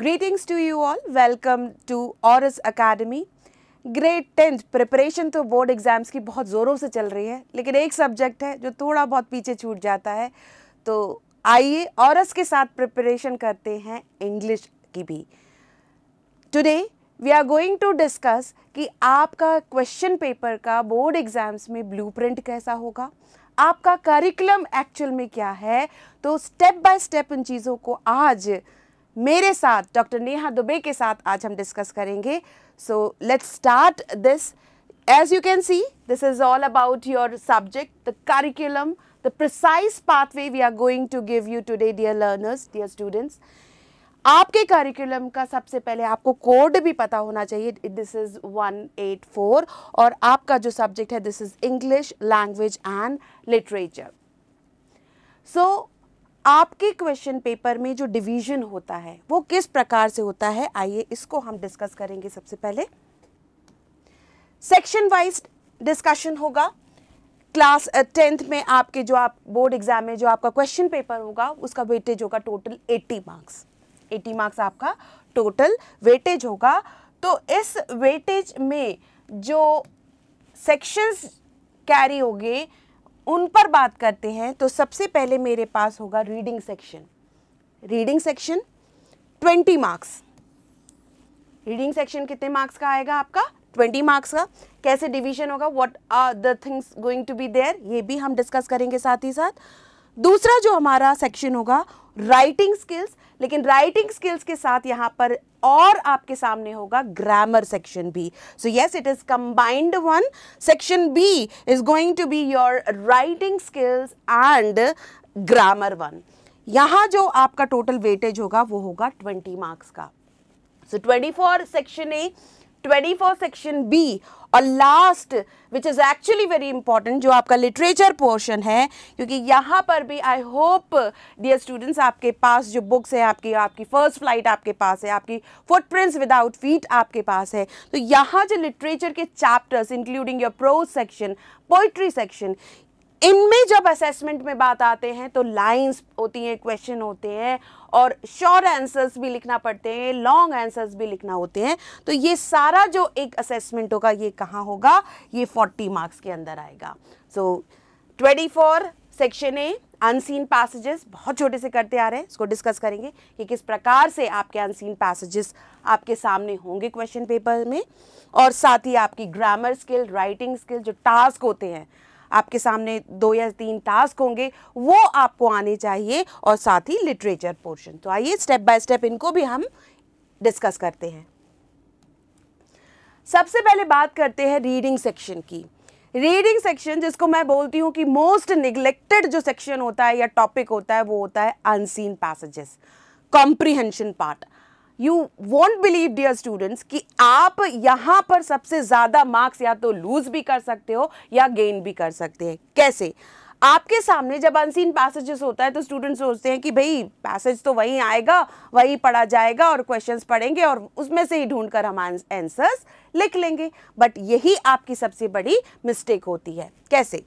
Greetings to you all welcome to Oris Academy. Grade tenth preparation तो board exams की बहुत ज़ोरों से चल रही है लेकिन एक सब्जेक्ट है जो थोड़ा बहुत पीछे छूट जाता है तो आइए औरस के साथ प्रिपरेशन करते हैं इंग्लिश की भी today we are going to discuss कि आपका क्वेश्चन पेपर का बोर्ड एग्ज़ाम्स में ब्लूप्रिंट कैसा होगा आपका करिकुलम एक्चुअल में क्या है तो स्टेप बाय स्टेप इन चीज़ों को आज मेरे साथ डॉक्टर नेहा दुबे के साथ आज हम डिस्कस करेंगे so let's start this as you can see this is all about your subject the curriculum the precise pathway we are going to give you today dear learners dear students आपके curriculum का सबसे पहले आपको code भी पता होना चाहिए this is one eight four और आपका जो सब्जेक्ट है this is English language and literature so आपके क्वेश्चन पेपर में जो डिवीजन होता है वो किस प्रकार से होता है आइए इसको हम डिस्कस करेंगे सबसे पहले सेक्शन वाइज डिस्कशन होगा क्लास टेंथ uh, में आपके जो आप बोर्ड एग्जाम में जो आपका क्वेश्चन पेपर होगा उसका वेटेज होगा टोटल 80 मार्क्स 80 मार्क्स आपका टोटल वेटेज होगा तो इस वेटेज में जो सेक्शंस कैरी होगी उन पर बात करते हैं तो सबसे पहले मेरे पास होगा reading section reading section 20 marks reading section कितने मार्क्स का आएगा आपका 20 मार्क्स का कैसे डिवीजन होगा what are the things going to be there ये भी हम डिस्कस करेंगे साथ ही साथ दूसरा जो हमारा सेक्शन होगा राइटिंग स्किल्स लेकिन राइटिंग स्किल्स के साथ यहाँ पर और आपके सामने होगा ग्रामर सेक्शन भी so yes it is combined one section B is going to be your writing skills and grammar one यहाँ जो आपका टोटल वेटेज होगा वो होगा ट्वेंटी मार्क्स का so twenty for section A twenty for section B और last which is actually very important जो आपका लिटरेचर पोर्शन है क्योंकि यहाँ पर भी आई होप डियर स्टूडेंट्स आपके पास जो बुक्स हैं आपकी आपकी फ़र्स्ट फ्लाइट आपके पास है आपकी फुटप्रिंट्स विदाउट फीट आपके पास है तो यहाँ जो लिटरेचर के chapters including your prose section poetry section इनमें जब असेसमेंट में बात आते हैं तो लाइंस होती हैं क्वेश्चन होते हैं और शॉर्ट आंसर्स भी लिखना पड़ते हैं लॉन्ग आंसर्स भी लिखना होते हैं तो ये सारा जो एक असेसमेंट होगा ये कहाँ होगा ये 40 मार्क्स के अंदर आएगा so twenty for section A unseen passages बहुत छोटे से करते आ रहे हैं इसको डिस्कस करेंगे कि किस प्रकार से आपके अनसीन पैसेजेस आपके सामने होंगे क्वेश्चन पेपर में और साथ ही आपकी ग्रामर स्किल राइटिंग स्किल जो टास्क होते हैं आपके सामने दो या तीन टास्क होंगे वो आपको आने चाहिए और साथ ही लिटरेचर पोर्शन तो आइए स्टेप बाय स्टेप इनको भी हम डिस्कस करते हैं सबसे पहले बात करते हैं रीडिंग सेक्शन की रीडिंग सेक्शन जिसको मैं बोलती हूँ कि मोस्ट निगलेक्टेड जो सेक्शन होता है या टॉपिक होता है वो होता है unseen passages comprehension part you won't believe dear students कि आप यहाँ पर सबसे ज़्यादा मार्क्स या तो लूज भी कर सकते हो या गेन भी कर सकते हैं कैसे आपके सामने जब अनसीन पैसेजेस होता है तो स्टूडेंट सोचते हैं कि भाई पैसेज तो वहीं आएगा वहीं पढ़ा जाएगा और क्वेश्चंस पढ़ेंगे और उसमें से ही ढूंढकर हम आंसर्स लिख लेंगे बट यही आपकी सबसे बड़ी मिस्टेक होती है कैसे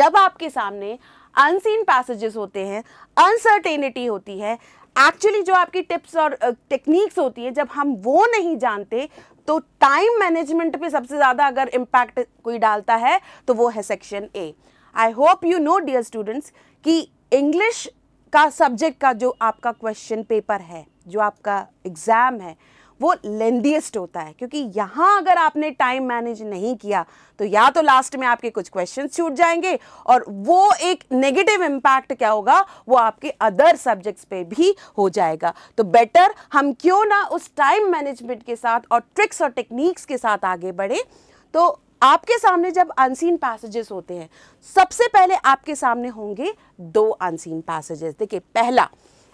जब आपके सामने अनसीन पैसेजेस होते हैं अनसर्टेनिटी होती है एक्चुअली जो आपकी टिप्स और टेक्निक्स होती है जब हम वो नहीं जानते तो टाइम मैनेजमेंट पे सबसे ज़्यादा अगर इम्पैक्ट कोई डालता है तो वो है section A I hope you know dear students कि इंग्लिश का सब्जेक्ट का जो आपका क्वेश्चन पेपर है जो आपका एग्ज़ाम है वो लेंदीएस्ट होता है क्योंकि यहां अगर आपने टाइम मैनेज नहीं किया तो या तो लास्ट में आपके कुछ क्वेश्चन छूट जाएंगे और वो एक नेगेटिव इंपैक्ट क्या होगा वो आपके अदर सब्जेक्ट्स पे भी हो जाएगा तो बेटर हम क्यों ना उस टाइम मैनेजमेंट के साथ और ट्रिक्स और टेक्निक्स के साथ आगे बढ़े तो आपके सामने जब अनसीन पैसेजेस होते हैं सबसे पहले आपके सामने होंगे दो अनसीन पैसेजेस देखिए पहला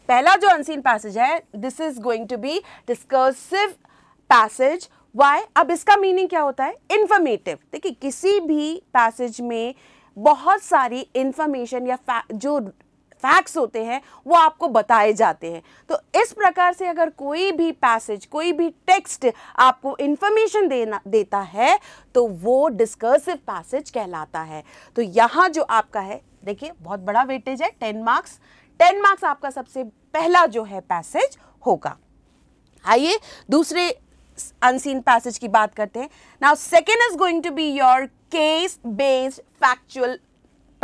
पहला जो अनसीन पैसेज है this is going to be discursive passage why अब इसका मीनिंग क्या होता है इन्फॉर्मेटिव देखिए किसी भी पैसेज में बहुत सारी इन्फॉर्मेशन या जो फैक्ट्स होते हैं वो आपको बताए जाते हैं तो इस प्रकार से अगर कोई भी पैसेज कोई भी टेक्स्ट आपको इन्फॉर्मेशन देना देता है तो वो डिस्कर्सिव पैसेज कहलाता है तो यहाँ जो आपका है देखिए बहुत बड़ा वेटेज है टेन मार्क्स टेन मार्क्स आपका सबसे पहला जो है पैसेज होगा आइए दूसरे अनसीन पैसेज की बात करते हैं now second is going to be your case based factual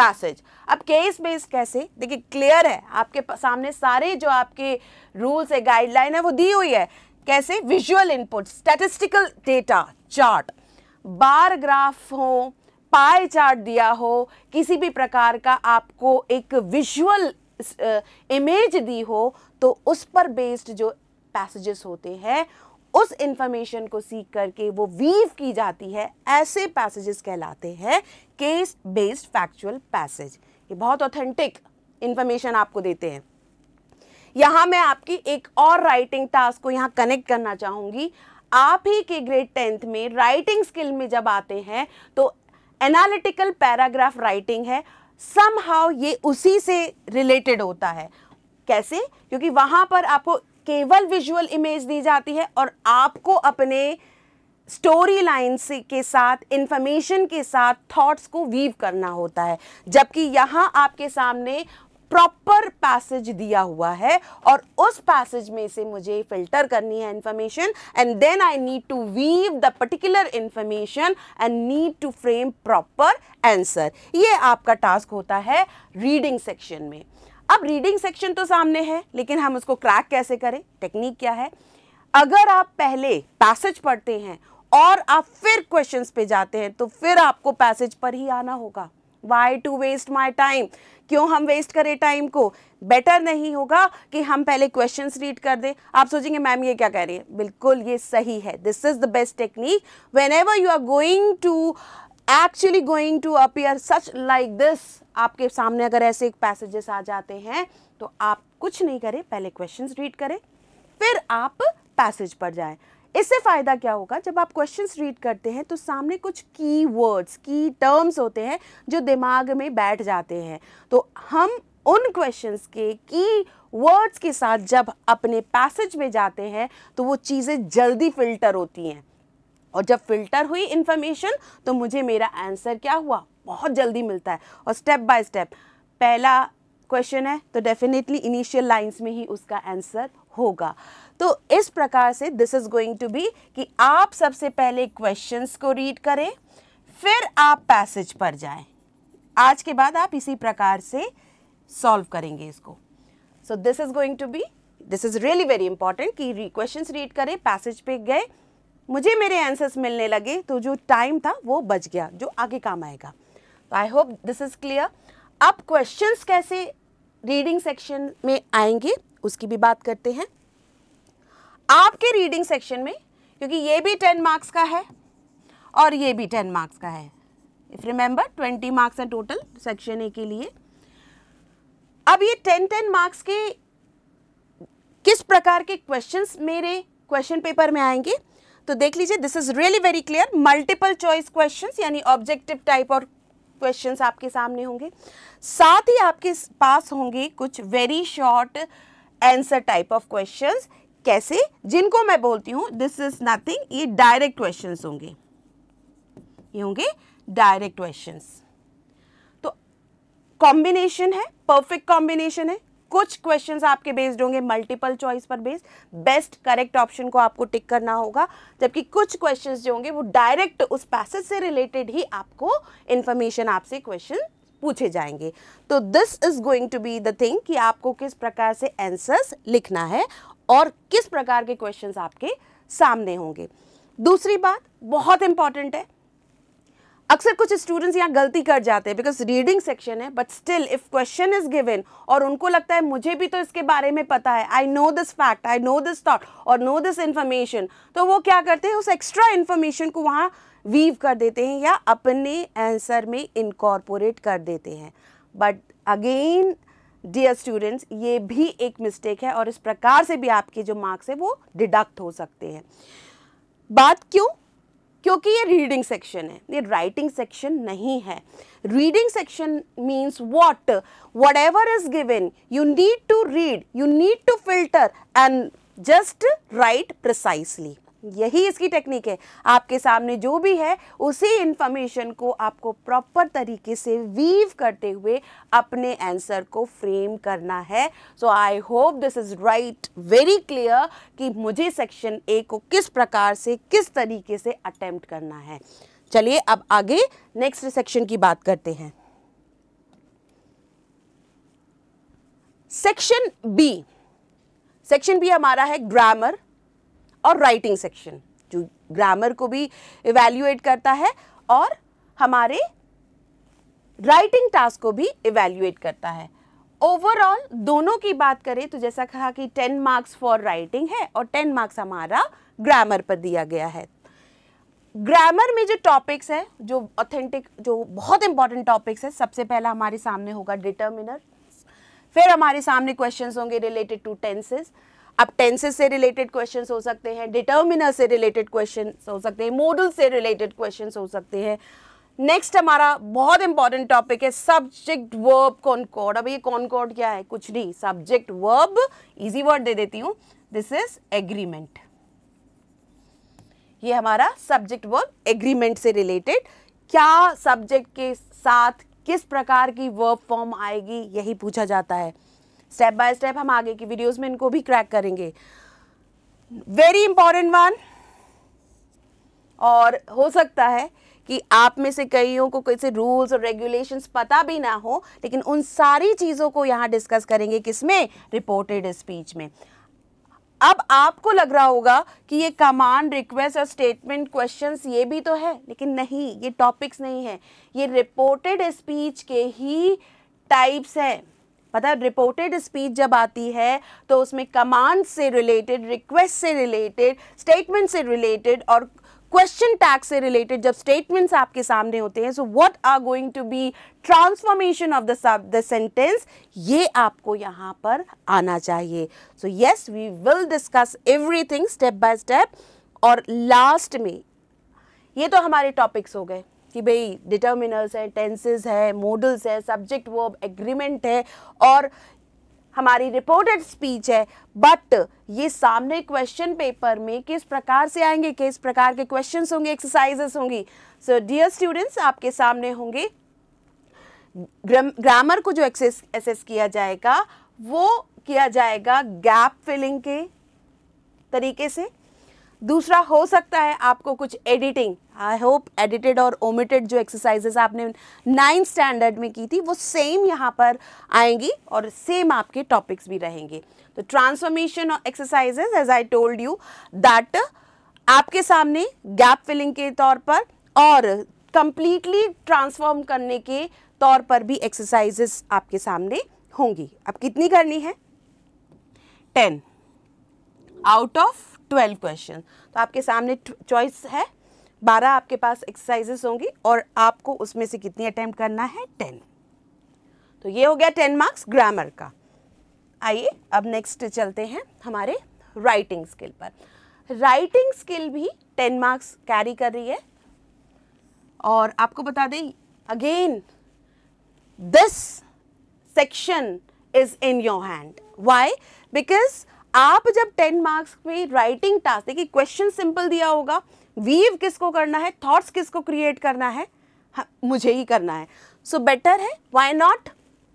passage अब केस बेस्ड कैसे देखिए क्लियर है आपके सामने सारे जो आपके रूल्स है गाइडलाइन है वो दी हुई है कैसे visual input statistical data chart bar graph हो पाए चार्ट दिया हो किसी भी प्रकार का आपको एक विजुअल इमेज दी हो तो उस पर बेस्ड जो पैसेजेस होते हैं उस इंफॉर्मेशन को सीख करके वो वीव की जाती है ऐसे पैसेजेस कहलाते हैं केस बेस्ड फैक्चुअल पैसेज ये बहुत ऑथेंटिक इंफॉर्मेशन आपको देते हैं यहाँ मैं आपकी एक और राइटिंग टास्क को यहाँ कनेक्ट करना चाहूँगी आप ही के ग्रेड टेंथ में राइटिंग स्किल में जब आते हैं तो एनालिटिकल पैराग्राफ राइटिंग है सम हाउ ये उसी से रिलेटेड होता है कैसे क्योंकि वहां पर आपको केवल विजुअल इमेज दी जाती है और आपको अपने स्टोरी लाइन से के साथ इंफॉर्मेशन के साथ थॉट्स को वीव करना होता है जबकि यहाँ आपके सामने प्रॉपर पैसेज दिया हुआ है और उस पैसेज में से मुझे फिल्टर करनी है information and then I need to weave the particular information and need to frame proper answer ये आपका टास्क होता है रीडिंग सेक्शन में अब रीडिंग सेक्शन तो सामने है लेकिन हम उसको क्रैक कैसे करें टेक्निक क्या है अगर आप पहले पैसेज पढ़ते हैं और आप फिर क्वेश्चंस पे जाते हैं तो फिर आपको पैसेज पर ही आना होगा why to waste my time क्यों हम वेस्ट करें टाइम को बेटर नहीं होगा कि हम पहले क्वेश्चन रीड कर दें आप सोचेंगे मैम ये क्या कह रही है बिल्कुल ये सही है this is the best technique whenever you are going to actually going to appear such like this आपके सामने अगर ऐसे एक पैसेजेस आ जाते हैं तो आप कुछ नहीं करें पहले क्वेश्चन रीड करें फिर आप पैसेज पर जाएं इससे फ़ायदा क्या होगा जब आप क्वेश्चंस रीड करते हैं तो सामने कुछ की वर्ड्स की टर्म्स होते हैं जो दिमाग में बैठ जाते हैं तो हम उन क्वेश्चंस के की वर्ड्स के साथ जब अपने पैसेज में जाते हैं तो वो चीज़ें जल्दी फिल्टर होती हैं और जब फिल्टर हुई इन्फॉर्मेशन तो मुझे मेरा आंसर क्या हुआ बहुत जल्दी मिलता है और स्टेप बाय स्टेप पहला क्वेश्चन है तो डेफिनेटली इनिशियल लाइंस में ही उसका आंसर होगा तो इस प्रकार से this is going to be कि आप सबसे पहले क्वेश्चंस को रीड करें फिर आप पैसेज पर जाएं आज के बाद आप इसी प्रकार से सॉल्व करेंगे इसको so this is going to be this is really very important कि क्वेश्चंस रीड करें पैसेज पे गए मुझे मेरे आंसर्स मिलने लगे तो जो टाइम था वो बच गया जो आगे काम आएगा तो I hope this is clear अब क्वेश्चंस कैसे रीडिंग सेक्शन में आएंगे उसकी भी बात करते हैं आपके रीडिंग सेक्शन में क्योंकि ये भी टेन मार्क्स का है और ये भी टेन मार्क्स का है इफ रिमेंबर ट्वेंटी मार्क्स है टोटल सेक्शन ए के लिए अब ये टेन टेन मार्क्स के किस प्रकार के क्वेश्चंस मेरे क्वेश्चन पेपर में आएंगे तो देख लीजिए this is really very clear multiple choice questions यानी ऑब्जेक्टिव टाइप और क्वेश्चंस आपके सामने होंगे साथ ही आपके पास होंगे कुछ very short answer type of questions कैसे जिनको मैं बोलती हूँ दिस इज नथिंग ये डायरेक्ट क्वेश्चन होंगे ये होंगे डायरेक्ट क्वेश्चन तो कॉम्बिनेशन है परफेक्ट कॉम्बिनेशन है कुछ क्वेश्चंस आपके बेस्ड होंगे मल्टीपल चॉइस पर बेस्ड बेस्ट करेक्ट ऑप्शन को आपको टिक करना होगा जबकि कुछ क्वेश्चंस जो होंगे वो डायरेक्ट उस पैसेज से रिलेटेड ही आपको इन्फॉर्मेशन आपसे क्वेश्चन पूछे जाएंगे तो this is going to be the thing कि आपको किस प्रकार से आंसर्स लिखना है और किस प्रकार के क्वेश्चन आपके सामने होंगे दूसरी बात बहुत इंपॉर्टेंट है अक्सर कुछ स्टूडेंट्स यहाँ गलती कर जाते हैं बिकॉज रीडिंग सेक्शन है but still if question is given और उनको लगता है मुझे भी तो इसके बारे में पता है I know this fact I know this thought और नो दिस इन्फॉर्मेशन तो वो क्या करते हैं उस एक्स्ट्रा इन्फॉर्मेशन को वहाँ वीव कर देते हैं या अपने आंसर में इनकॉर्पोरेट कर देते हैं बट अगेन डियर स्टूडेंट्स ये भी एक मिस्टेक है और इस प्रकार से भी आपके जो मार्क्स है वो डिडक्ट हो सकते हैं बात क्यों क्योंकि ये रीडिंग सेक्शन है ये राइटिंग सेक्शन नहीं है reading section means what whatever is given you need to read you need to filter and just write precisely यही इसकी टेक्निक है आपके सामने जो भी है उसी इंफॉर्मेशन को आपको प्रॉपर तरीके से वीव करते हुए अपने आंसर को फ्रेम करना है so I hope this is right very clear कि मुझे सेक्शन ए को किस प्रकार से किस तरीके से अटेम्प्ट करना है चलिए अब आगे नेक्स्ट सेक्शन की बात करते हैं सेक्शन बी सेक्शन बी हमारा है ग्रामर और राइटिंग सेक्शन जो ग्रामर को भी इवेल्यूएट करता है और हमारे राइटिंग टास्क को भी इवेल्यूएट करता है ओवरऑल दोनों की बात करें तो जैसा कहा कि टेन मार्क्स फॉर राइटिंग है और टेन मार्क्स हमारा ग्रामर पर दिया गया है ग्रामर में जो टॉपिक्स है जो ऑथेंटिक जो बहुत इंपॉर्टेंट टॉपिक्स है सबसे पहला हमारे सामने होगा डिटर्मिनर फिर हमारे सामने क्वेश्चंस होंगे रिलेटेड टू टेंसेस अब टेंसेस से रिलेटेड क्वेश्चंस हो सकते हैं डिटर्मिनर से रिलेटेड क्वेश्चंस हो सकते हैं मॉडल से रिलेटेड क्वेश्चंस हो सकते हैं नेक्स्ट हमारा बहुत इंपॉर्टेंट टॉपिक है सब्जेक्ट वर्ब कॉनकॉर्ड अब ये कॉनकॉर्ड क्या है कुछ नहीं सब्जेक्ट वर्ब इजी वर्ड दे देती हूँ दिस इज एग्रीमेंट ये हमारा सब्जेक्ट वर्ब एग्रीमेंट से रिलेटेड क्या सब्जेक्ट के साथ किस प्रकार की वर्ब फॉर्म आएगी यही पूछा जाता है स्टेप बाय स्टेप हम आगे की वीडियोस में इनको भी क्रैक करेंगे वेरी इंपॉर्टेंट वन और हो सकता है कि आप में से कईयों को कैसे रूल्स और रेगुलेशंस पता भी ना हो लेकिन उन सारी चीज़ों को यहाँ डिस्कस करेंगे किसमें रिपोर्टेड स्पीच में अब आपको लग रहा होगा कि ये कमांड रिक्वेस्ट और स्टेटमेंट क्वेश्चंस ये भी तो है लेकिन नहीं ये टॉपिक्स नहीं है ये रिपोर्टेड स्पीच के ही टाइप्स हैं पता है रिपोर्टेड स्पीच जब आती है तो उसमें कमांड से रिलेटेड रिक्वेस्ट से रिलेटेड स्टेटमेंट से रिलेटेड और क्वेश्चन टैग से रिलेटेड जब स्टेटमेंट्स आपके सामने होते हैं so what are going to be transformation of the सब द सेंटेंस ये आपको यहाँ पर आना चाहिए so yes we will discuss everything step by step और लास्ट में ये तो हमारे टॉपिक्स हो गए कि भाई डिटर्मिनर्स हैं टेंसेस है मॉडल्स है सब्जेक्ट वर्ब एग्रीमेंट है और हमारी रिपोर्टेड स्पीच है बट ये सामने क्वेश्चन पेपर में किस प्रकार से आएंगे किस प्रकार के क्वेश्चंस होंगे एक्सरसाइजेस होंगी सो डियर स्टूडेंट्स आपके सामने होंगे ग्रामर को जो एक्सेस एसेस किया जाएगा वो किया जाएगा गैप फिलिंग के तरीके से दूसरा हो सकता है आपको कुछ एडिटिंग आई होप एडिटेड और ओमिटेड जो एक्सरसाइजेस आपने नाइन्थ स्टैंडर्ड में की थी वो सेम यहाँ पर आएंगी और सेम आपके टॉपिक्स भी रहेंगे तो transformation exercises as I told you that आपके सामने गैप फिलिंग के तौर पर और कंप्लीटली ट्रांसफॉर्म करने के तौर पर भी एक्सरसाइजेस आपके सामने होंगी अब कितनी करनी है ten out of twelve question तो आपके सामने चॉइस है बारह आपके पास एक्सरसाइजेस होंगी और आपको उसमें से कितनी अटैम्प्ट करना है टेन तो ये हो गया टेन मार्क्स ग्रामर का आइए अब नेक्स्ट चलते हैं हमारे राइटिंग स्किल पर राइटिंग स्किल भी टेन मार्क्स कैरी कर रही है और आपको बता दें again this section is in your hand why because आप जब टेन मार्क्स की राइटिंग टास्क देखिए क्वेश्चन सिंपल दिया होगा वीव किसको करना है थॉट्स किसको क्रिएट करना है हाँ, मुझे ही करना है सो so, बेटर है why not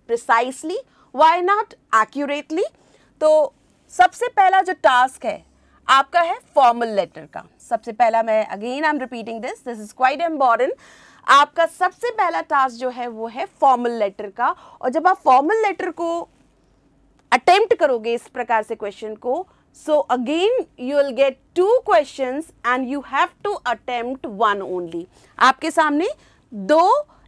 precisely why not accurately तो सबसे पहला जो टास्क है आपका है फॉर्मल लेटर का सबसे पहला मैं again I am repeating this this is quite important आपका सबसे पहला टास्क जो है वो है फॉर्मल लेटर का और जब आप फॉर्मल लेटर को अटेम्प्ट करोगे इस प्रकार से क्वेश्चन को so again you will get two question and you have to attempt one only आपके सामने दो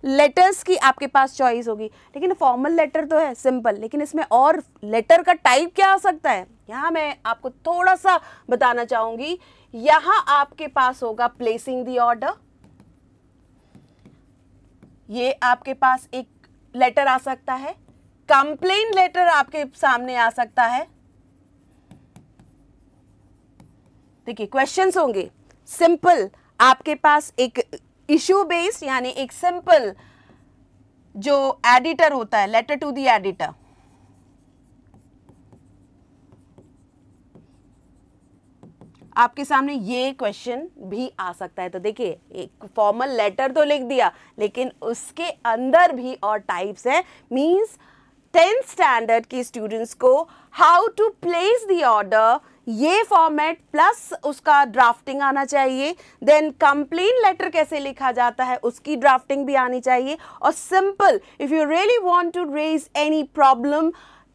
लेटर्स की आपके पास चॉइस होगी लेकिन फॉर्मल लेटर तो है सिंपल लेकिन इसमें और लेटर का टाइप क्या आ सकता है यहाँ मैं आपको थोड़ा सा बताना चाहूंगी यहां आपके पास होगा प्लेसिंग दी ऑर्डर ये आपके पास एक लेटर आ सकता है कंप्लेन लेटर आपके सामने आ सकता है देखिए क्वेश्चंस होंगे सिंपल आपके पास एक इश्यू बेस्ड यानी एक सिंपल जो एडिटर होता है लेटर टू दी एडिटर आपके सामने ये क्वेश्चन भी आ सकता है तो देखिए एक फॉर्मल लेटर तो लिख दिया लेकिन उसके अंदर भी और टाइप्स हैं मींस टेंथ स्टैंडर्ड की स्टूडेंट्स को how to place the order ये फॉर्मेट प्लस उसका ड्राफ्टिंग आना चाहिए देन कंप्लेन लेटर कैसे लिखा जाता है उसकी ड्राफ्टिंग भी आनी चाहिए और simple if you really want to raise any problem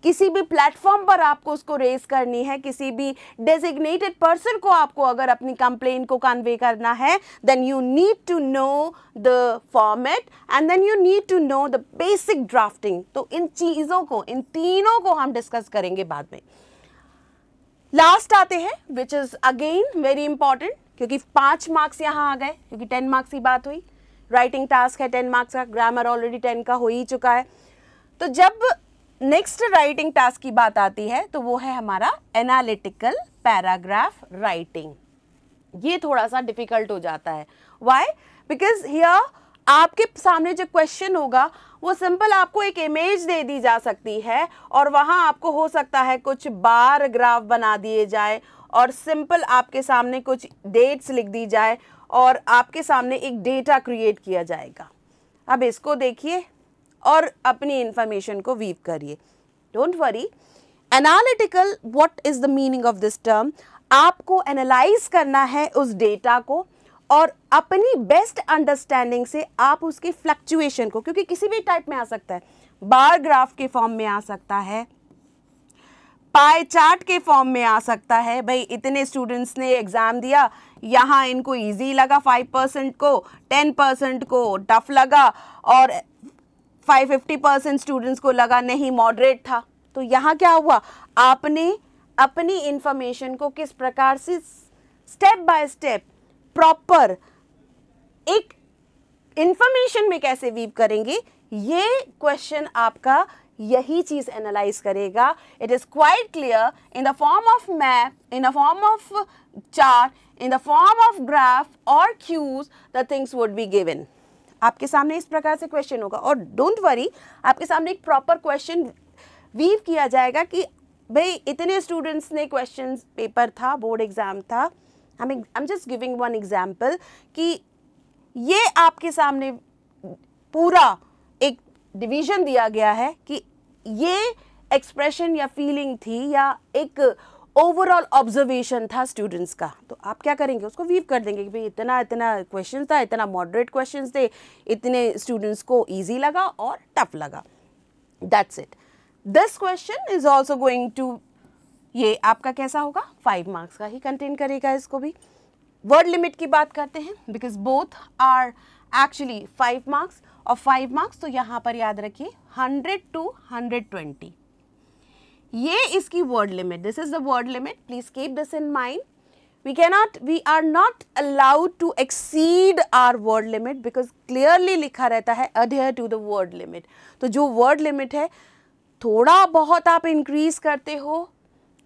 किसी भी प्लेटफॉर्म पर आपको उसको रेस करनी है किसी भी डेजिग्नेटेड पर्सन को आपको अगर अपनी कंप्लेन को कन्वे करना है then you need to know the format and then you need to know the basic drafting तो इन चीज़ों को इन तीनों को हम डिस्कस करेंगे बाद में लास्ट आते हैं which is again very important क्योंकि पांच मार्क्स यहां आ गए क्योंकि टेन मार्क्स की बात हुई राइटिंग टास्क है टेन मार्क्स का ग्रामर ऑलरेडी टेन का हो ही चुका है तो जब नेक्स्ट राइटिंग टास्क की बात आती है तो वो है हमारा एनालिटिकल पैराग्राफ राइटिंग ये थोड़ा सा डिफिकल्ट हो जाता है वाई बिकॉज हियर आपके सामने जो क्वेश्चन होगा वो सिंपल आपको एक इमेज दे दी जा सकती है और वहाँ आपको हो सकता है कुछ बार ग्राफ बना दिए जाए और सिंपल आपके सामने कुछ डेट्स लिख दी जाए और आपके सामने एक डेटा क्रिएट किया जाएगा अब इसको देखिए और अपनी इंफॉर्मेशन को वीव करिए don't worry analytical what is the meaning of this term आपको एनालाइज करना है उस डेटा को और अपनी बेस्ट अंडरस्टैंडिंग से आप उसकी फ्लक्चुएशन को क्योंकि किसी भी टाइप में आ सकता है बार ग्राफ के फॉर्म में आ सकता है पाए चार्ट के फॉर्म में आ सकता है भाई इतने स्टूडेंट्स ने एग्ज़ाम दिया यहाँ इनको इजी लगा फाइव परसेंट को टेन परसेंट को टफ लगा और फाइव फिफ्टी परसेंट स्टूडेंट्स को लगा नहीं मॉडरेट था तो यहाँ क्या हुआ आपने अपनी इंफॉर्मेशन को किस प्रकार से स्टेप बाय स्टेप प्रॉपर एक इंफॉर्मेशन में कैसे वीव करेंगे ये क्वेश्चन आपका यही चीज एनालाइज करेगा it is quite clear in the form of map in the form of chart in the form of graph और cues the things would be given आपके सामने इस प्रकार से क्वेश्चन होगा और डोंट वरी आपके सामने एक प्रॉपर क्वेश्चन वीव किया जाएगा कि भाई इतने स्टूडेंट्स ने क्वेश्चन पेपर था बोर्ड एग्ज़ाम था I mean I am just giving one example कि ये आपके सामने पूरा एक डिवीजन दिया गया है कि ये एक्सप्रेशन या फीलिंग थी या एक ओवरऑल ऑब्जर्वेशन था स्टूडेंट्स का तो आप क्या करेंगे उसको वीव कर देंगे कि भाई इतना इतना क्वेश्चन था इतना मॉडरेट क्वेश्चन थे इतने स्टूडेंट्स को ईजी लगा और टफ लगा that's it this question is also going to ये आपका कैसा होगा फाइव मार्क्स का ही कंटेन करेगा इसको भी वर्ड लिमिट की बात करते हैं because both are actually five marks और फाइव मार्क्स तो यहाँ पर याद रखिए हंड्रेड टू हंड्रेड ट्वेंटी ये इसकी word limit this is the word limit please keep this in mind we cannot we are not allowed to exceed our word limit because clearly लिखा रहता है adhere to the word limit तो जो word limit है थोड़ा बहुत आप increase करते हो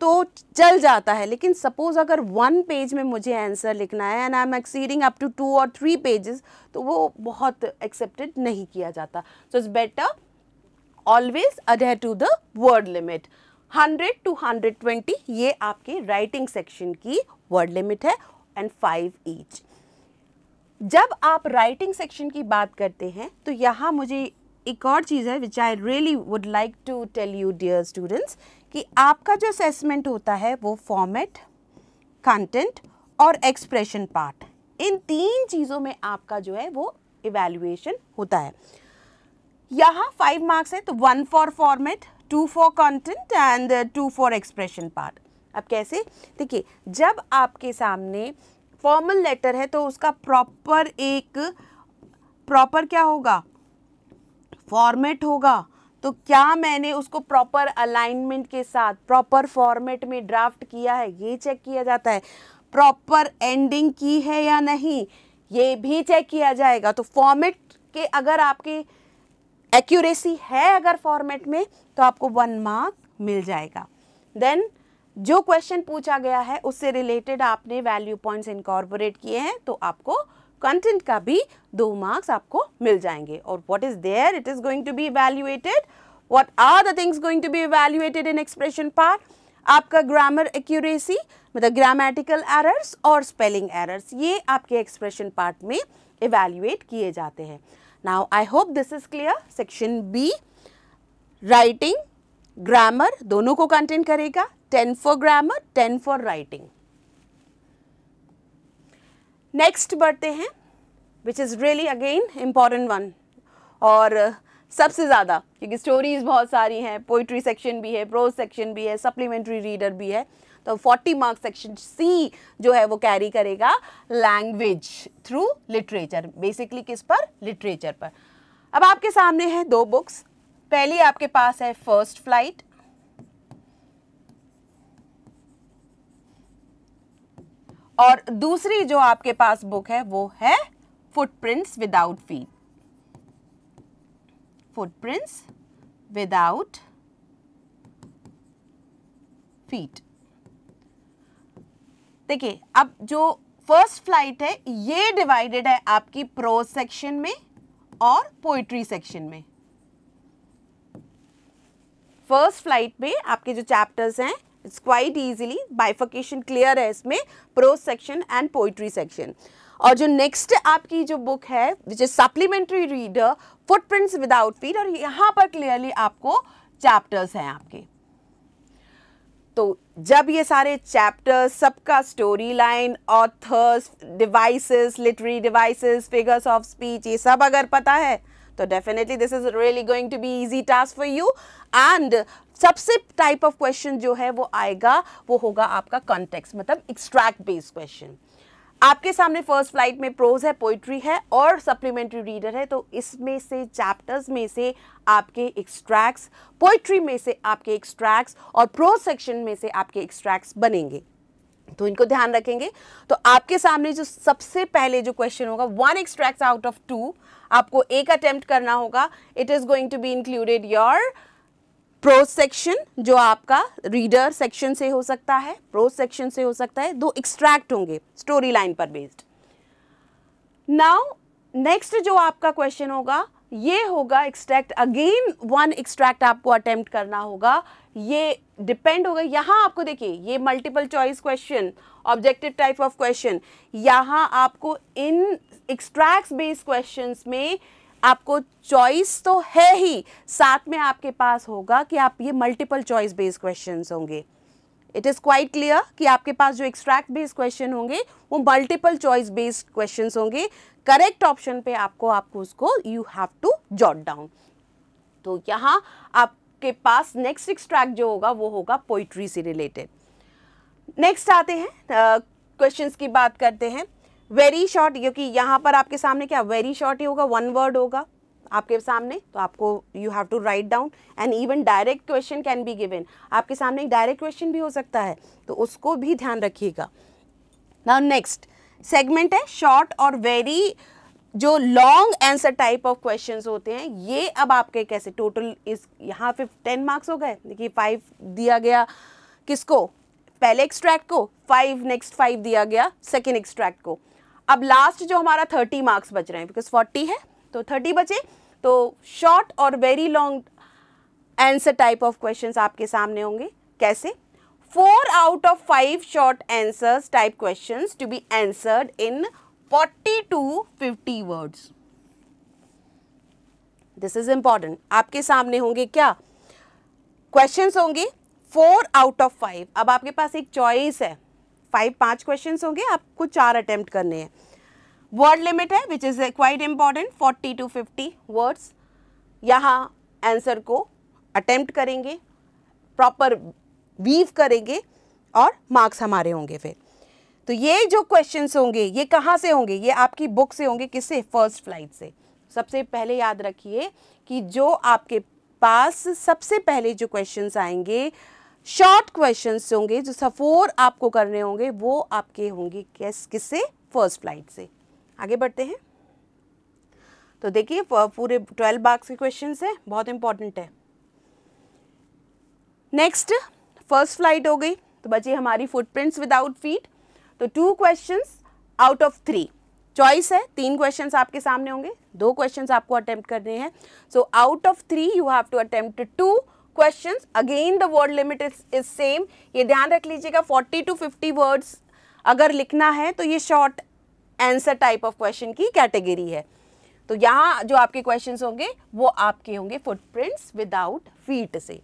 तो चल जाता है लेकिन सपोज अगर वन पेज में मुझे आंसर लिखना है and I am exceeding up to two और थ्री पेजेस तो वो बहुत एक्सेप्टेड नहीं किया जाता so it's better always adhere to the word limit hundred to hundred twenty ये आपके राइटिंग सेक्शन की वर्ड लिमिट है एंड फाइव ईच जब आप राइटिंग सेक्शन की बात करते हैं तो यहाँ मुझे एक और चीज़ है which I really would like to tell you dear students कि आपका जो असेसमेंट होता है वो फॉर्मेट कंटेंट और एक्सप्रेशन पार्ट इन तीन चीज़ों में आपका जो है वो इवेल्युएशन होता है यहाँ फाइव मार्क्स है तो one for format two for content and two for expression part अब कैसे देखिए जब आपके सामने फॉर्मल लेटर है तो उसका प्रॉपर एक प्रॉपर क्या होगा फॉर्मेट होगा तो क्या मैंने उसको प्रॉपर अलाइनमेंट के साथ प्रॉपर फॉर्मेट में ड्राफ्ट किया है ये चेक किया जाता है प्रॉपर एंडिंग की है या नहीं ये भी चेक किया जाएगा तो फॉर्मेट के अगर आपके एक्यूरेसी है अगर फॉर्मेट में तो आपको वन मार्क मिल जाएगा देन जो क्वेश्चन पूछा गया है उससे रिलेटेड आपने वैल्यू पॉइंट्स इनकॉर्पोरेट किए हैं तो आपको कंटेंट का भी दो मार्क्स आपको मिल जाएंगे और what is there it is going to be evaluated what are the things going to be evaluated in expression part आपका ग्रामर एक्यूरेसी मतलब ग्रामेटिकल एरर्स और स्पेलिंग एरर्स ये आपके एक्सप्रेशन पार्ट में इवेल्युएट किए जाते हैं now I hope this is clear section B writing grammar दोनों को कंटेन करेगा ten for grammar ten for writing next बढ़ते हैं which is really again important one और uh, सबसे ज़्यादा क्योंकि स्टोरीज़ बहुत सारी हैं पोइट्री सेक्शन भी है प्रोज सेक्शन भी है सप्लीमेंट्री रीडर भी है तो 40 मार्क्स सेक्शन सी जो है वो कैरी करेगा लैंग्वेज थ्रू लिटरेचर बेसिकली किस पर लिटरेचर पर अब आपके सामने हैं दो बुक्स पहली आपके पास है फर्स्ट फ्लाइट और दूसरी जो आपके पास बुक है वो है footprints without feet footprints without feet देखिए अब जो फर्स्ट फ्लाइट है ये डिवाइडेड है आपकी प्रो सेक्शन में और पोइट्री सेक्शन में फर्स्ट फ्लाइट में आपके जो चैप्टर्स हैं it's quite easily bifurcation clear है इसमें prose section and poetry section और जो नेक्स्ट आपकी जो बुक है which is supplementary reader footprints without feet और यहाँ पर क्लियरली आपको चैप्टर्स हैं आपके तो जब ये सारे चैप्टर्स सबका story line authors devices literary devices figures of speech ये सब अगर पता है तो definitely this is really going to be easy task for you and सबसे टाइप ऑफ क्वेश्चन जो है वो आएगा वो होगा आपका कॉन्टेक्स्ट मतलब एक्सट्रैक्ट बेस्ड क्वेश्चन आपके सामने फर्स्ट फ्लाइट में प्रोज है पोइट्री है और सप्लीमेंट्री रीडर है तो इसमें से चैप्टर्स में से आपके एक्सट्रैक्ट्स पोइट्री में से आपके एक्सट्रैक्ट्स और प्रोज सेक्शन में से आपके एक्सट्रैक्ट्स बनेंगे तो इनको ध्यान रखेंगे तो आपके सामने जो सबसे पहले जो क्वेश्चन होगा one extract out of two आपको एक अटेम्प्ट करना होगा it is going to be included your prose section जो आपका रीडर सेक्शन से हो सकता है प्रो सेक्शन से हो सकता है दो एक्सट्रैक्ट होंगे स्टोरी लाइन पर बेस्ड नाउ नेक्स्ट जो आपका क्वेश्चन होगा ये होगा एक्सट्रैक्ट अगेन वन एक्सट्रैक्ट आपको अटेम्प्ट करना होगा ये डिपेंड होगा यहाँ आपको देखिए ये multiple choice question objective type of question यहाँ आपको इन एक्सट्रैक्ट बेस्ड क्वेश्चन में आपको चॉइस तो है ही साथ में आपके पास होगा कि आप ये मल्टीपल चॉइस बेस्ड क्वेश्चंस होंगे इट इज़ क्वाइट क्लियर कि आपके पास जो एक्सट्रैक्ट बेस्ड क्वेश्चन होंगे वो मल्टीपल चॉइस बेस्ड क्वेश्चन होंगे करेक्ट ऑप्शन पे आपको आपको उसको you have to jot down तो यहाँ आपके पास नेक्स्ट एक्सट्रैक्ट जो होगा वो होगा पोइट्री से रिलेटेड नेक्स्ट आते हैं क्वेश्चन uh, की बात करते हैं वेरी शॉर्ट क्योंकि यहाँ पर आपके सामने क्या वेरी शॉर्ट ही होगा वन वर्ड होगा आपके सामने तो आपको you have to write down and even direct question can be given आपके सामने एक डायरेक्ट क्वेश्चन भी हो सकता है तो उसको भी ध्यान रखिएगा नाउ नेक्स्ट सेगमेंट है शॉर्ट और वेरी जो long answer type of questions होते हैं ये अब आपके कैसे टोटल इस यहाँ पे टेन मार्क्स हो गए देखिए फाइव दिया गया किसको पहले एक्सट्रैक्ट को फाइव नेक्स्ट फाइव दिया गया सेकेंड एक्सट्रैक्ट को अब लास्ट जो हमारा थर्टी मार्क्स बच रहे हैं बिकॉज फोर्टी है तो थर्टी बचे तो शॉर्ट और very long answer type of questions आपके सामने होंगे कैसे four out of five short answers type questions to be answered in forty to fifty words this is important आपके सामने होंगे क्या क्वेश्चंस होंगे फोर आउट ऑफ फाइव अब आपके पास एक चॉइस है फाइव पांच क्वेश्चंस होंगे आपको चार अटेम्प्ट करने हैं वर्ड लिमिट है which is a quite important forty to fifty words यहाँ आंसर को अटेम्प्ट करेंगे प्रॉपर वीव करेंगे और मार्क्स हमारे होंगे फिर तो ये जो क्वेश्चन होंगे ये कहाँ से होंगे ये आपकी बुक से होंगे किससे फर्स्ट फ्लाइट से सबसे पहले याद रखिए कि जो आपके पास सबसे पहले जो क्वेश्चन आएंगे शॉर्ट क्वेश्चन होंगे जो सफोर आपको करने होंगे वो आपके होंगे किससे फर्स्ट फ्लाइट से आगे बढ़ते हैं तो देखिए पूरे ट्वेल्व मार्क्स के क्वेश्चन है बहुत इंपॉर्टेंट है नेक्स्ट फर्स्ट फ्लाइट हो गई तो बची हमारी फुटप्रिंट्स विदाउट फीट तो two question out of three choice है तीन क्वेश्चन आपके सामने होंगे दो क्वेश्चन आपको अटेम्प्ट करने हैं so out of three you have to attempt two question again the word limit is is same ये ध्यान रख लीजिएगा फोर्टी टू फिफ्टी वर्ड्स अगर लिखना है तो ये short answer type of question की कैटेगरी है तो यहाँ जो आपके क्वेश्चन होंगे वो आपके होंगे फुटप्रिंट्स विदाउट फीट से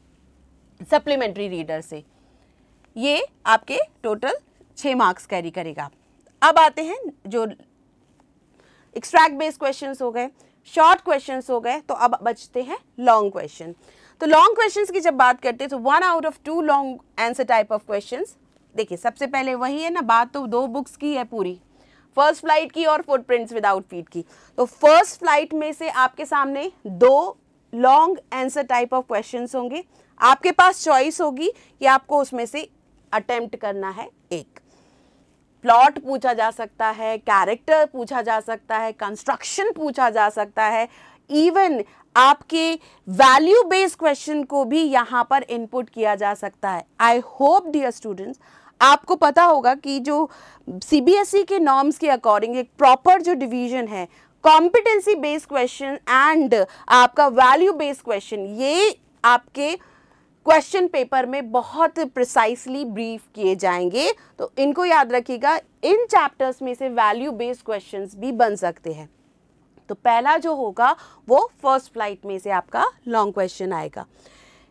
सप्लीमेंट्री रीडर से ये आपके टोटल छः मार्क्स कैरी करेगा अब आते हैं जो एक्सट्रैक्ट बेस्ड क्वेश्चन हो गए शॉर्ट क्वेश्चन हो गए तो अब बचते हैं लॉन्ग क्वेश्चन तो लॉन्ग क्वेश्चंस की जब बात करते हैं तो one out of two long answer type of questions देखिए सबसे पहले वही है ना बात तो दो बुक्स की है पूरी फर्स्ट फ्लाइट की और फुटप्रिंट्स विदाउट फीट की तो फर्स्ट फ्लाइट में से आपके सामने दो long answer type of questions होंगे आपके पास चॉइस होगी कि आपको उसमें से अटेम्प्ट करना है एक प्लॉट पूछा जा सकता है कैरेक्टर पूछा जा सकता है कंस्ट्रक्शन पूछा जा सकता है इवन आपके वैल्यू बेस्ड क्वेश्चन को भी यहां पर इनपुट किया जा सकता है आई होप डियर स्टूडेंट्स आपको पता होगा कि जो सीबीएसई e के नॉर्म्स के अकॉर्डिंग एक प्रॉपर जो डिवीजन है कॉम्पिटेंसी बेस्ड क्वेश्चन एंड आपका वैल्यू बेस्ड क्वेश्चन ये आपके क्वेश्चन पेपर में बहुत प्रिसाइसली ब्रीफ किए जाएंगे तो इनको याद रखिएगा इन चैप्टर्स में से वैल्यू बेस्ड क्वेश्चंस भी बन सकते हैं तो पहला जो होगा वो फर्स्ट फ्लाइट में से आपका लॉन्ग क्वेश्चन आएगा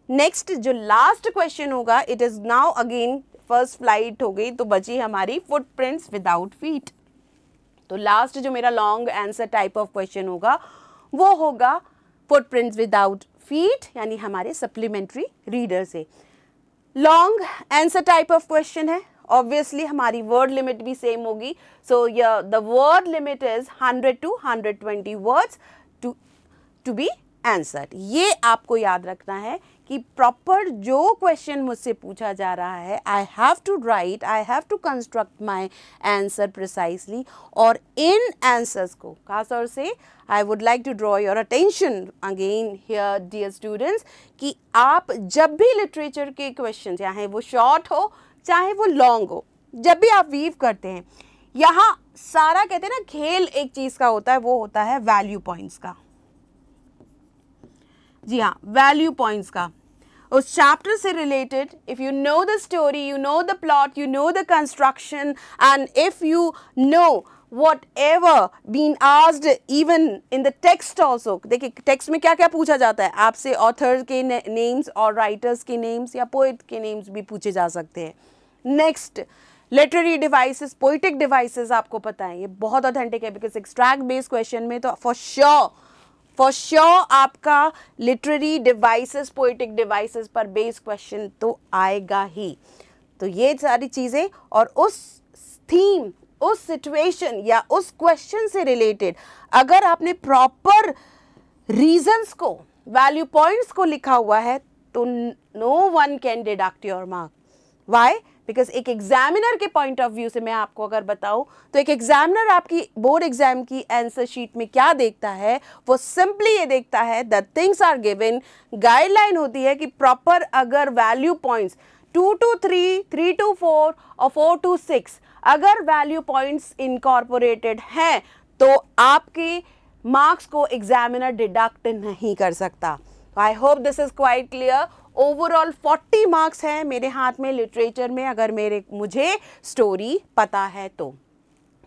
नेक्स्ट जो लास्ट क्वेश्चन होगा it is now again first flight हो गई तो बची हमारी फुटप्रिंट्स विदाउट फीट तो लास्ट जो मेरा long answer type of question होगा वो होगा फुटप्रिंट्स विदाउट फीट यानी हमारे सप्लीमेंट्री रीडर से long answer type of question है ऑब्वियसली हमारी वर्ड लिमिट भी सेम होगी so the word limit is 100 to 120 words to to be answer ये आपको याद रखना है कि प्रॉपर जो क्वेश्चन मुझसे पूछा जा रहा है I have to write I have to construct my answer precisely और इन आंसर्स को खास तौर से I would like to draw your attention again here dear students कि आप जब भी लिटरेचर के क्वेश्चन चाहे वो शॉर्ट हो चाहे वो लॉन्ग हो जब भी आप वीव करते हैं यहाँ सारा कहते हैं ना खेल एक चीज़ का होता है वो होता है वैल्यू पॉइंट्स का जी हाँ वैल्यू पॉइंट्स का उस चैप्टर से related if you know the story you know the plot you know the construction and if you know whatever been asked even in the text also देखिए text में क्या क्या पूछा जाता है आपसे ऑथर के नेम्स और राइटर्स के नेम्स या पोइट के नेम्स भी पूछे जा सकते हैं next literary devices poetic devices आपको पता है ये बहुत ऑथेंटिक है बिकॉज एक्सट्रैक्ट बेस्ड क्वेश्चन में तो for sure sure, for sure sure, आपका लिटरेरी डिवाइसेस पोइटिक डिवाइसेस पर बेस क्वेश्चन तो आएगा ही तो ये सारी चीज़ें और उस थीम उस सिचुएशन या उस क्वेश्चन से रिलेटेड अगर आपने प्रॉपर रीजंस को वैल्यू पॉइंट्स को लिखा हुआ है तो no one can deduct your mark why because एक एग्जामिनर के पॉइंट ऑफ व्यू से मैं आपको अगर बताऊं तो एक एग्जामिनर आपकी बोर्ड एग्जाम की आंसर शीट में क्या देखता है वो सिंपली ये देखता है the things are given guideline होती है कि प्रॉपर अगर value points two to three three to four और फोर टू सिक्स अगर वैल्यू पॉइंट्स इनकॉर्पोरेटेड हैं तो आपके मार्क्स को एग्जामिनर डिडक्ट नहीं कर सकता I hope this is quite clear overall 40 marks हैं मेरे हाथ में लिटरेचर में अगर मेरे मुझे स्टोरी पता है तो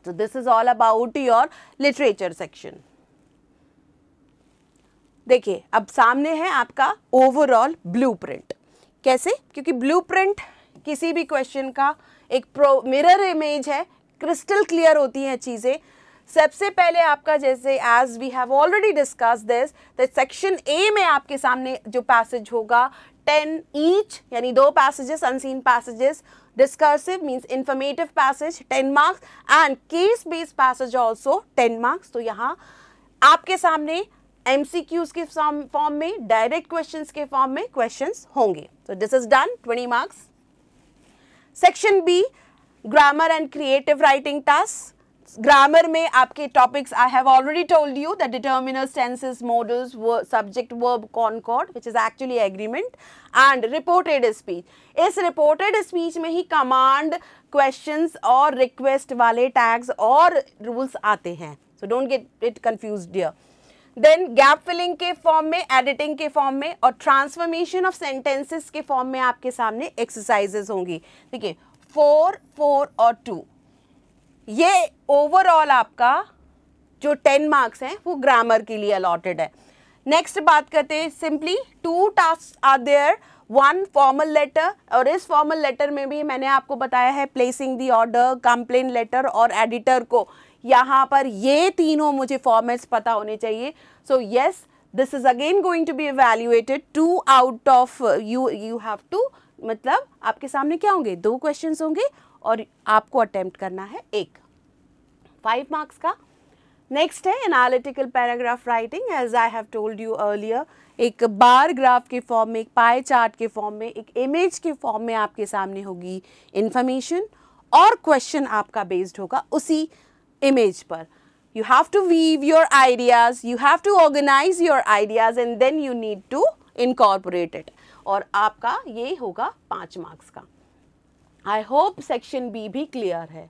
so this is all about your literature section देखिए अब सामने है आपका ओवरऑल ब्लूप्रिंट कैसे क्योंकि ब्लूप्रिंट किसी भी क्वेश्चन का एक प्रो मिरर इमेज है क्रिस्टल क्लियर होती हैं चीज़ें सबसे पहले आपका जैसे as we have already discuss this the section A में आपके सामने जो पैसेज होगा टेन ईच यानी दो passages unseen passages discursive means informative passage ten marks and case based passage also ten marks तो यहाँ आपके सामने एम सी क्यूज के फॉर्म में डायरेक्ट क्वेश्चन के फॉर्म में क्वेश्चन होंगे तो this is done twenty marks section B grammar and creative writing task grammar mein aapke topics I have already told you that determiners, tenses, modals, ver subject verb concord which is actually agreement and reported speech. इस reported speech में ही command questions और request वाले tags और rules आते हैं. So don't get it confused here. Then gap filling के form में editing के फॉर्म में और ट्रांसफॉर्मेशन ऑफ सेंटेंसेस के फॉर्म में आपके सामने एक्सरसाइजेस होंगी देखिए फोर फोर और टू ये ओवरऑल आपका जो टेन मार्क्स हैं वो ग्रामर के लिए अलॉटेड है नेक्स्ट बात करते हैं simply two task are there one formal letter और इस फॉर्मल लेटर में भी मैंने आपको बताया है placing the order complain letter और एडिटर को यहाँ पर ये तीनों मुझे फॉर्मेट्स पता होने चाहिए so yes this is again going to be evaluated two out of you you have to मतलब आपके सामने क्या होंगे दो क्वेश्चन होंगे और आपको अटेम्प्ट करना है एक फाइव मार्क्स का नेक्स्ट है analytical paragraph writing as I have told you earlier एक बार ग्राफ के फॉर्म में एक पाए चार्ट के फॉर्म में एक इमेज के फॉर्म में आपके सामने होगी इन्फॉर्मेशन और क्वेश्चन आपका बेस्ड होगा उसी इमेज पर you have to weave your ideas you have to organise your ideas and then you need to incorporate it और आपका ये होगा पाँच मार्क्स का आई होप सेक्शन बी भी क्लियर है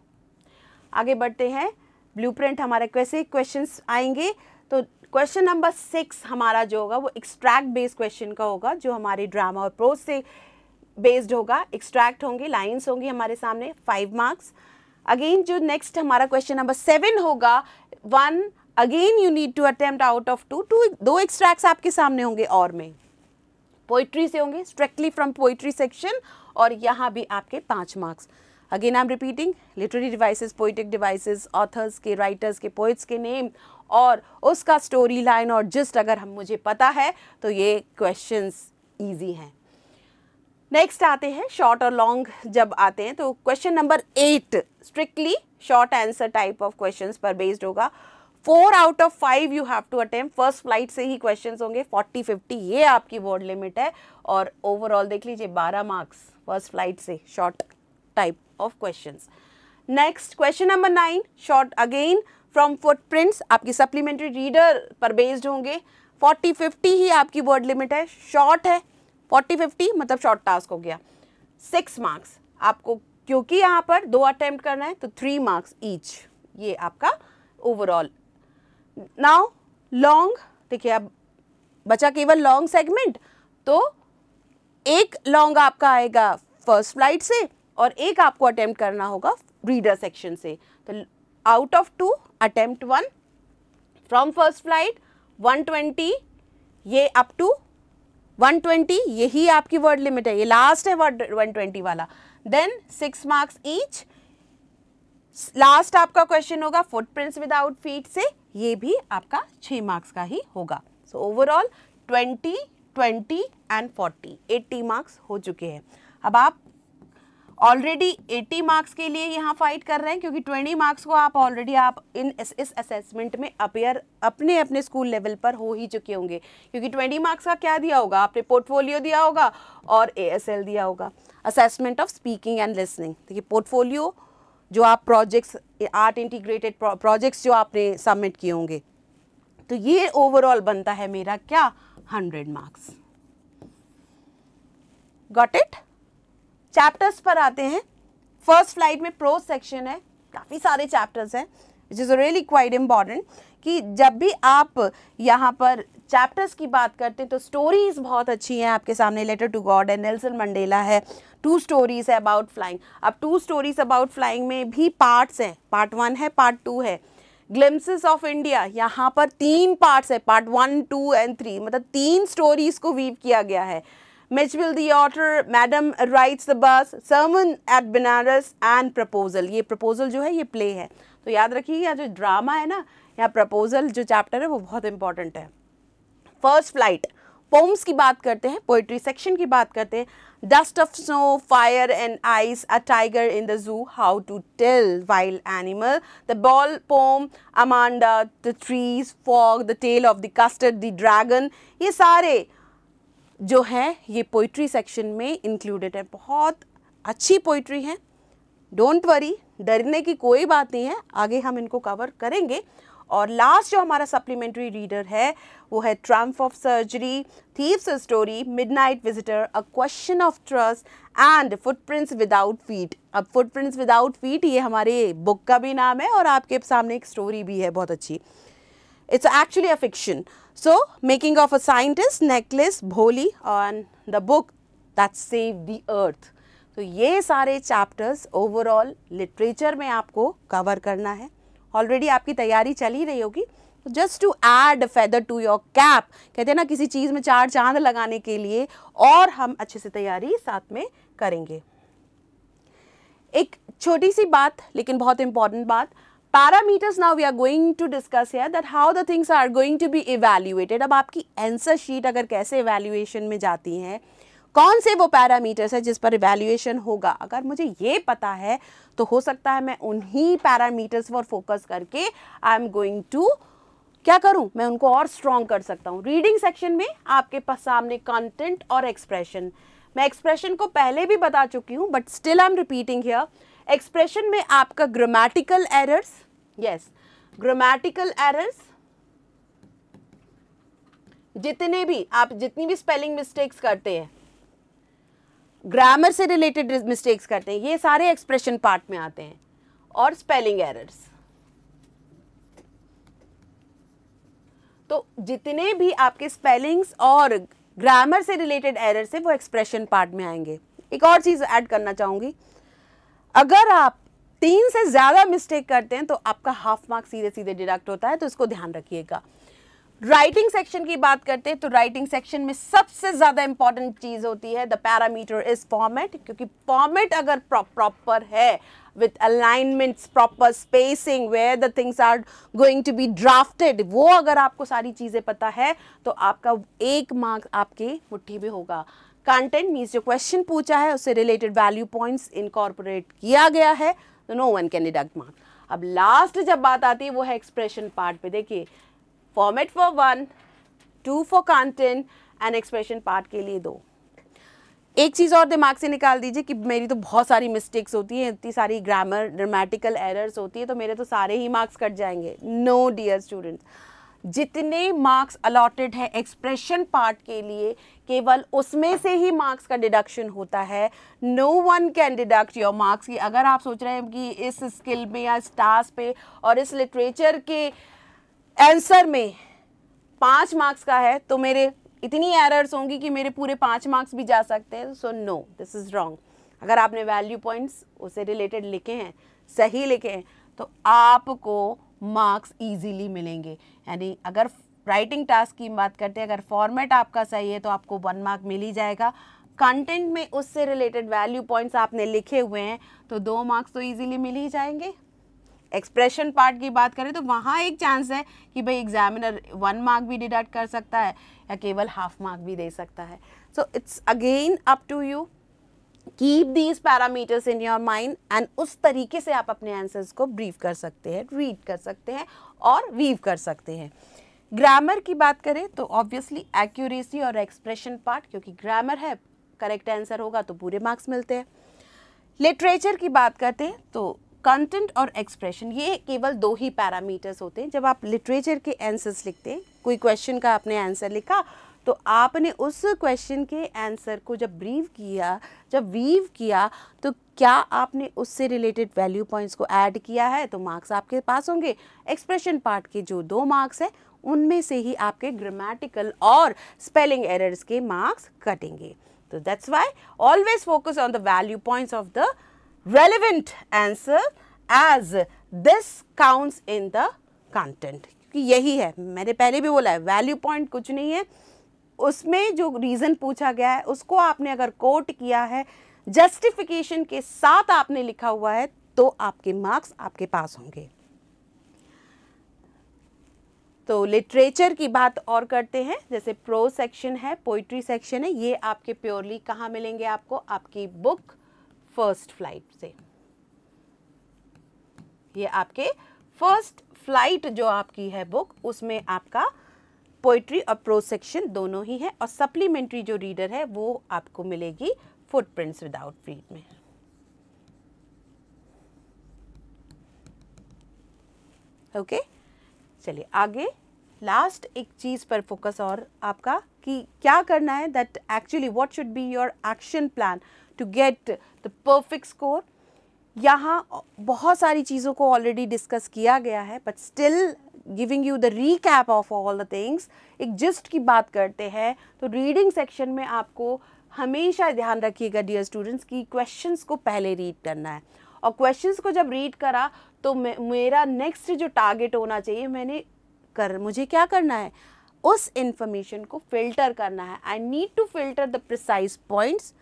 आगे बढ़ते हैं ब्लूप्रिंट हमारे कैसे क्वेश्चन आएंगे तो क्वेश्चन नंबर सिक्स हमारा जो होगा वो एक्सट्रैक्ट बेस्ड क्वेश्चन का होगा जो हमारे ड्रामा और प्रोज से बेस्ड होगा एक्सट्रैक्ट होंगे लाइंस होंगी हमारे सामने फाइव मार्क्स अगेन जो नेक्स्ट हमारा क्वेश्चन नंबर सेवन होगा one again you need to attempt out of two two दो एक्सट्रैक्ट्स आपके सामने होंगे और में पोइट्री से होंगे स्ट्रिक्टली फ्रॉम पोइट्री सेक्शन और यहाँ भी आपके पाँच marks again I am repeating literary devices poetic devices authors के राइटर्स के पोइट्स के नेम और उसका स्टोरी लाइन और जिस्ट अगर हम मुझे पता है तो ये क्वेश्चंस इजी हैं नेक्स्ट आते हैं शॉर्ट और लॉन्ग जब आते हैं तो question number eight strictly short answer type of questions पर बेस्ड होगा four out of five you have to attempt first flight से ही क्वेश्चंस होंगे फोर्टी फिफ्टी ये आपकी वर्ड लिमिट है और ओवरऑल देख लीजिए बारह मार्क्स फर्स्ट फ्लाइट से short type of question next question number nine short again from footprints आपकी सप्लीमेंट्री रीडर पर बेस्ड होंगे 40 50 ही आपकी वर्ड लिमिट है शॉर्ट है 40 50 मतलब शॉर्ट टास्क हो गया सिक्स मार्क्स आपको क्योंकि यहाँ पर दो अटेम्प्ट करना है तो थ्री मार्क्स ईच ये आपका ओवरऑल नाउ लॉन्ग देखिए अब बचा केवल लॉन्ग सेगमेंट तो एक लॉन्ग आपका आएगा फर्स्ट फ्लाइट से और एक आपको अटेम्प्ट करना होगा रीडर सेक्शन से तो out of two attempt one from first flight 120 ये अप टू 120 यही आपकी वर्ड लिमिट है ये लास्ट है वर्ड 120 वाला then six marks each last आपका क्वेश्चन होगा फुटप्रिंट्स विदाउट फीट से ये भी आपका छः मार्क्स का ही होगा so overall twenty twenty and forty eighty marks हो चुके हैं अब आप ऑलरेडी एट्टी मार्क्स के लिए यहाँ फाइट कर रहे हैं क्योंकि ट्वेंटी मार्क्स को आप ऑलरेडी आप इन इस असेसमेंट में अपेयर अपने अपने स्कूल लेवल पर हो ही चुके होंगे क्योंकि ट्वेंटी मार्क्स का क्या दिया होगा आपने पोर्टफोलियो दिया होगा और एएसएल दिया होगा assessment of speaking and listening देखिए पोर्टफोलियो जो आप प्रोजेक्ट्स आर्ट इंटीग्रेटेड प्रोजेक्ट्स जो आपने सबमिट किए होंगे तो ये ओवरऑल बनता है मेरा क्या 100 मार्क्स गॉट इट चैप्टर्स पर आते हैं फर्स्ट फ्लाइट में प्रो सेक्शन है काफ़ी सारे चैप्टर्स हैं it is really quite important कि जब भी आप यहाँ पर चैप्टर्स की बात करते हैं तो स्टोरीज़ बहुत अच्छी हैं आपके सामने लेटर टू गॉड है नेल्सन मंडेला है टू स्टोरीज़ है अबाउट फ्लाइंग अब टू स्टोरीज़ अबाउट फ्लाइंग में भी पार्ट्स हैं पार्ट वन है पार्ट टू है ग्लिम्सिस ऑफ इंडिया यहाँ पर तीन पार्ट्स है part one two and three मतलब तीन स्टोरीज को वीव किया गया है will the author madam rides the bus sermon at Benares and proposal ये प्रपोजल जो है ये प्ले है तो याद रखिए यहाँ जो ड्रामा है ना यहाँ प्रपोजल जो चैप्टर है वो बहुत इंपॉर्टेंट है फर्स्ट फ्लाइट पोम्स की बात करते हैं पोइट्री सेक्शन की बात करते हैं dust of snow, fire and ice, a tiger in the zoo, how to tell wild animal, the ball poem, Amanda, the trees, fog, the tale of the custard, the dragon, ye sare jo hai ye poetry section mein included hai bahut achhi poetry hai don't worry darne ki koi baat nahi hai aage hum inko cover karenge और last जो हमारा supplementary reader है वो है triumph of surgery thief's story midnight visitor a question of trust and footprints without feet अब footprints without feet ये हमारे book का भी नाम है और आपके सामने एक स्टोरी भी है बहुत अच्छी it's actually a fiction so making of a scientist necklace Bholi on the book that save the earth तो ये सारे चैप्टर्स ओवरऑल लिटरेचर में आपको कवर करना है ऑलरेडी आपकी तैयारी चल ही रही होगी just to add feather to your cap कहते हैं ना किसी चीज़ में चार चांद लगाने के लिए और हम अच्छे से तैयारी साथ में करेंगे एक छोटी सी बात लेकिन बहुत इंपॉर्टेंट बात parameters now we are going to discuss here that how the things are going to be evaluated अब आपकी एंसर शीट अगर कैसे इवेल्यूएशन में जाती हैं कौन से वो पैरामीटर्स है जिस पर इवेल्यूएशन होगा अगर मुझे ये पता है तो हो सकता है मैं उन्हीं पैरामीटर्स पर फोकस करके आई एम गोइंग टू क्या करूं मैं उनको और स्ट्रॉन्ग कर सकता हूं रीडिंग सेक्शन में आपके पास सामने कंटेंट और एक्सप्रेशन मैं एक्सप्रेशन को पहले भी बता चुकी हूं but still I am repeating here expression में आपका grammatical errors yes grammatical errors जितने भी आप जितनी भी स्पेलिंग मिस्टेक्स करते हैं ग्रामर से रिलेटेड मिस्टेक्स करते हैं ये सारे एक्सप्रेशन पार्ट में आते हैं और स्पेलिंग एरर्स तो जितने भी आपके स्पेलिंग्स और ग्रामर से रिलेटेड एरर्स है वो एक्सप्रेशन पार्ट में आएंगे एक और चीज़ ऐड करना चाहूंगी अगर आप तीन से ज़्यादा मिस्टेक करते हैं तो आपका हाफ मार्क्स सीधे सीधे डिडक्ट होता है तो इसको ध्यान रखिएगा राइटिंग सेक्शन की बात करते हैं तो राइटिंग सेक्शन में सबसे ज़्यादा इंपॉर्टेंट चीज़ होती है द पैरामीटर इज फॉर्मेट क्योंकि फॉर्मेट अगर प्रॉपर है with alignments proper spacing where the things are going to be drafted वो अगर आपको सारी चीज़ें पता है तो आपका एक मार्क आपके मुट्ठी में होगा कंटेंट मीन्स जो क्वेश्चन पूछा है उससे रिलेटेड वैल्यू पॉइंट्स इनकॉर्पोरेट किया गया है no one can deduct mark अब लास्ट जब बात आती है वो है एक्सप्रेशन पार्ट पे देखिए format for one two for content and expression part के लिए दो एक चीज़ और दिमाग से निकाल दीजिए कि मेरी तो बहुत सारी मिस्टेक्स होती हैं इतनी सारी ग्रामर ग्रामेटिकल एरर्स होती है तो मेरे तो सारे ही मार्क्स कट जाएंगे नो डियर स्टूडेंट्स जितने मार्क्स अलॉटेड है एक्सप्रेशन पार्ट के लिए केवल उसमें से ही मार्क्स का डिडक्शन होता है no one can deduct your marks की अगर आप सोच रहे हैं कि इस स्किल में या इस टास्क पे और इस लिटरेचर के आंसर में पाँच मार्क्स का है तो मेरे इतनी एरर्स होंगी कि मेरे पूरे पाँच मार्क्स भी जा सकते हैं so no this is wrong अगर आपने वैल्यू पॉइंट्स उससे रिलेटेड लिखे हैं सही लिखे हैं तो आपको मार्क्स इजीली मिलेंगे यानी अगर राइटिंग टास्क की बात करते हैं अगर फॉर्मेट आपका सही है तो आपको वन मार्क मिल ही जाएगा कंटेंट में उससे रिलेटेड वैल्यू पॉइंट्स आपने लिखे हुए हैं तो दो मार्क्स तो इजीली मिल ही जाएंगे एक्सप्रेशन पार्ट की बात करें तो वहाँ एक चांस है कि भाई एग्जामिनर वन मार्क भी डिडक्ट कर सकता है या केवल हाफ मार्क भी दे सकता है so it's again up to you keep these parameters in your mind and उस तरीके से आप अपने आंसर्स को ब्रीफ कर सकते हैं रीड कर सकते हैं और वीव कर सकते हैं ग्रामर की बात करें तो ऑब्वियसली एक्यूरेसी और एक्सप्रेशन पार्ट क्योंकि ग्रामर है करेक्ट आंसर होगा तो पूरे मार्क्स मिलते हैं लिटरेचर की बात करते हैं तो कंटेंट और एक्सप्रेशन ये केवल दो ही पैरामीटर्स होते हैं जब आप लिटरेचर के आंसर्स लिखते हैं कोई क्वेश्चन का आपने आंसर लिखा तो आपने उस क्वेश्चन के आंसर को जब ब्रीव किया जब वीव किया तो क्या आपने उससे रिलेटेड वैल्यू पॉइंट्स को ऐड किया है तो मार्क्स आपके पास होंगे एक्सप्रेशन पार्ट के जो दो मार्क्स हैं उनमें से ही आपके ग्रामेटिकल और स्पेलिंग एरर्स के मार्क्स कटेंगे तो that's why always focus on the value points of the relevant answer as this counts in the content क्योंकि यही है मैंने पहले भी बोला है वैल्यू पॉइंट कुछ नहीं है उसमें जो रीज़न पूछा गया है उसको आपने अगर कोट किया है जस्टिफिकेशन के साथ आपने लिखा हुआ है तो आपके मार्क्स आपके पास होंगे तो लिटरेचर की बात और करते हैं जैसे प्रो सेक्शन है पोइट्री सेक्शन है ये आपके प्योरली कहाँ मिलेंगे आपको आपकी बुक फर्स्ट फ्लाइट से ये आपके फर्स्ट फ्लाइट जो आपकी है बुक उसमें आपका पोइट्री और प्रो सेक्शन दोनों ही है और सप्लीमेंट्री जो रीडर है वो आपको मिलेगी फुटप्रिंट्स विदाउट प्रीट में ओके okay? चलिए आगे लास्ट एक चीज़ पर फोकस और आपका कि क्या करना है that actually what should be your action plan to get the perfect score यहाँ बहुत सारी चीज़ों को ऑलरेडी डिस्कस किया गया है but still giving you the recap of all the things एक जिस्ट की बात करते हैं तो रीडिंग सेक्शन में आपको हमेशा ध्यान रखिएगा डियर स्टूडेंट्स की क्वेश्चंस को पहले रीड करना है और क्वेश्चंस को जब रीड करा तो मेरा नेक्स्ट जो टारगेट होना चाहिए मैंने कर मुझे क्या करना है उस इंफॉर्मेशन को फिल्टर करना है I need to filter the precise points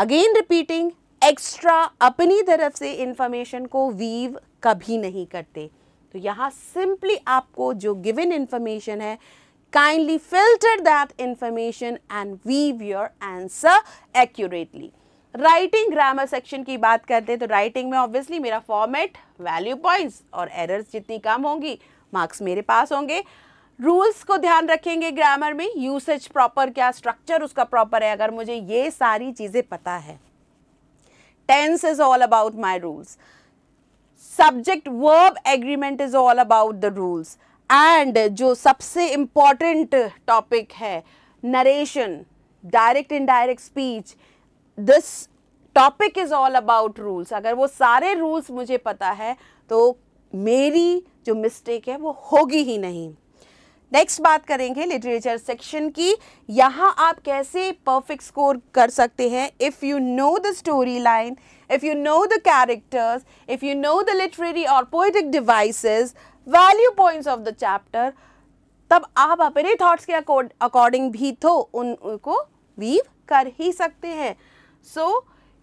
again repeating extra अपनी तरफ से इंफॉर्मेशन को वीव कभी नहीं करते तो यहाँ सिंपली आपको जो गिवन इंफॉर्मेशन है kindly filter that information and weave your answer accurately writing grammar section की बात करते हैं तो राइटिंग में ऑब्वियसली मेरा फॉर्मेट वैल्यू पॉइंट्स और एरर्स जितनी कम होंगी मार्क्स मेरे पास होंगे रूल्स को ध्यान रखेंगे ग्रामर में यूसेज प्रॉपर क्या स्ट्रक्चर उसका प्रॉपर है अगर मुझे ये सारी चीज़ें पता है tense is all about my rules subject verb agreement is all about the rules and जो सबसे इम्पॉर्टेंट टॉपिक है narration direct indirect speech this topic is all about rules अगर वो सारे रूल्स मुझे पता है तो मेरी जो मिस्टेक है वो होगी ही नहीं नेक्स्ट बात करेंगे लिटरेचर सेक्शन की यहाँ आप कैसे परफेक्ट स्कोर कर सकते हैं if you know the story line if you know the characters if you know the literary और poetic devices value points of the chapter तब आप अपने थॉट्स के अकॉर्डिंग भी तो उनको वीव कर ही सकते हैं so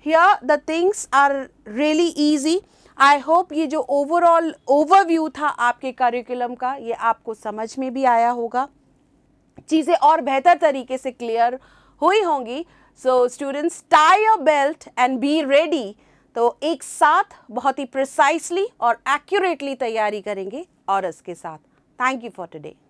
here the things are really easy I hope ये जो ओवरऑल ओवरव्यू था आपके करिकुलम का ये आपको समझ में भी आया होगा चीज़ें और बेहतर तरीके से क्लियर हुई होंगी so students tie your belt and be ready तो एक साथ बहुत ही प्रिसाइसली और एक्यूरेटली तैयारी करेंगे और इसके साथ थैंक यू फॉर टुडे